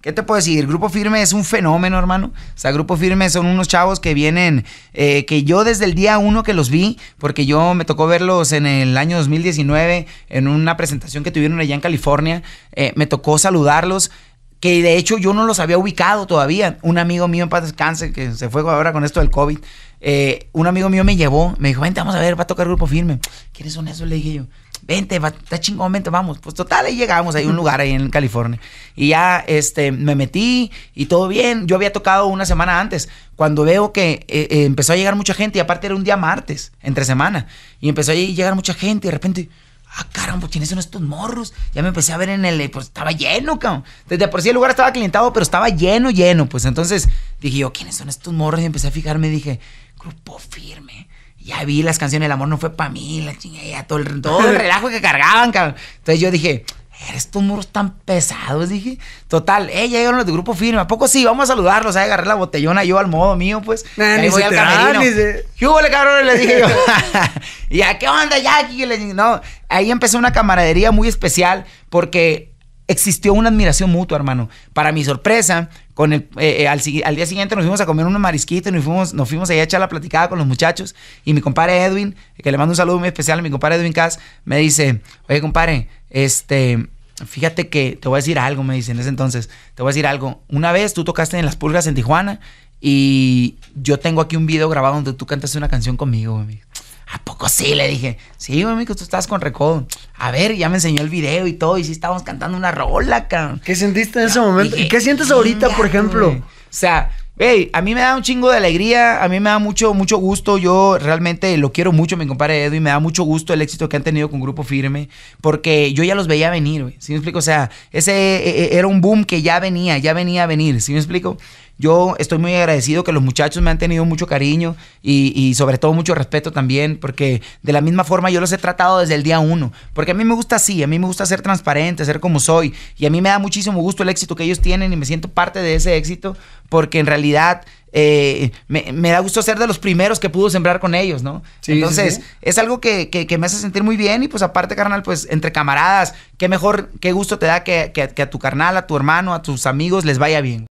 ¿Qué te puedo decir? Grupo Firme es un fenómeno, hermano. O sea, Grupo Firme son unos chavos que vienen, eh, que yo desde el día uno que los vi, porque yo me tocó verlos en el año 2019, en una presentación que tuvieron allá en California, eh, me tocó saludarlos que de hecho yo no los había ubicado todavía. Un amigo mío en paz descanse, que se fue ahora con esto del COVID, eh, un amigo mío me llevó, me dijo, vente, vamos a ver, va a tocar grupo firme. ¿Quieres un eso? Le dije yo, vente, va, está chingón, vente, vamos. Pues total, ahí llegamos, hay un lugar ahí en California. Y ya este, me metí y todo bien. Yo había tocado una semana antes, cuando veo que eh, eh, empezó a llegar mucha gente, y aparte era un día martes, entre semana, y empezó a llegar mucha gente, y de repente ah, caramba, ¿quiénes son estos morros? Ya me empecé a ver en el, eh, pues estaba lleno, cabrón. Desde por sí el lugar estaba clientado, pero estaba lleno, lleno. Pues entonces dije yo, ¿quiénes son estos morros? Y empecé a fijarme, y dije, grupo firme. Ya vi las canciones, el amor no fue para mí, la chingada, todo el, todo el relajo que cargaban, cabrón. Entonces yo dije, estos muros tan pesados, dije. Total, eh, llegaron los de grupo firme. ¿A poco sí? Vamos a saludarlos. A agarré la botellona yo al modo mío, pues. voy al camerino. ¿Qué hubo, cabrón? Le dije yo. y a ¿qué onda, Jackie? No, ahí empezó una camaradería muy especial porque existió una admiración mutua, hermano. Para mi sorpresa, con el, eh, eh, al, día siguiente nos fuimos a comer unos marisquitos y nos fuimos, nos fuimos allá a echar la platicada con los muchachos. Y mi compadre Edwin, que le mando un saludo muy especial a mi compadre Edwin Cass, me dice, oye, compadre, este, fíjate que te voy a decir algo, me dicen en ese entonces, te voy a decir algo. Una vez tú tocaste en Las Pulgas en Tijuana y yo tengo aquí un video grabado donde tú cantaste una canción conmigo, ¿A poco sí? Le dije, sí, güey, amigo, tú estabas con Recodo. A ver, ya me enseñó el video y todo, y sí estábamos cantando una rola, cabrón. ¿Qué sentiste en ese momento? ¿Y qué sientes ahorita, por ejemplo? O sea, a mí me da un chingo de alegría, a mí me da mucho, mucho gusto. Yo realmente lo quiero mucho, mi compadre Edu, y me da mucho gusto el éxito que han tenido con Grupo Firme, porque yo ya los veía venir, güey. ¿Sí me explico? O sea, ese e, e, era un boom que ya venía, ya venía a venir, ¿sí me explico? Yo estoy muy agradecido que los muchachos me han tenido mucho cariño y, sobre todo mucho respeto también, porque de la misma forma yo los he tratado desde el día uno. Porque a mí me gusta así, a mí me gusta ser transparente, ser como soy. Y a mí me da muchísimo gusto el éxito que ellos tienen y me siento parte de ese éxito, porque en realidad... Eh, me, da gusto ser de los primeros que pudo sembrar con ellos, ¿no? Entonces, es algo que, me hace sentir muy bien y pues aparte, carnal, pues entre camaradas, qué mejor, qué gusto te da que a tu carnal, a tu hermano, a tus amigos les vaya bien.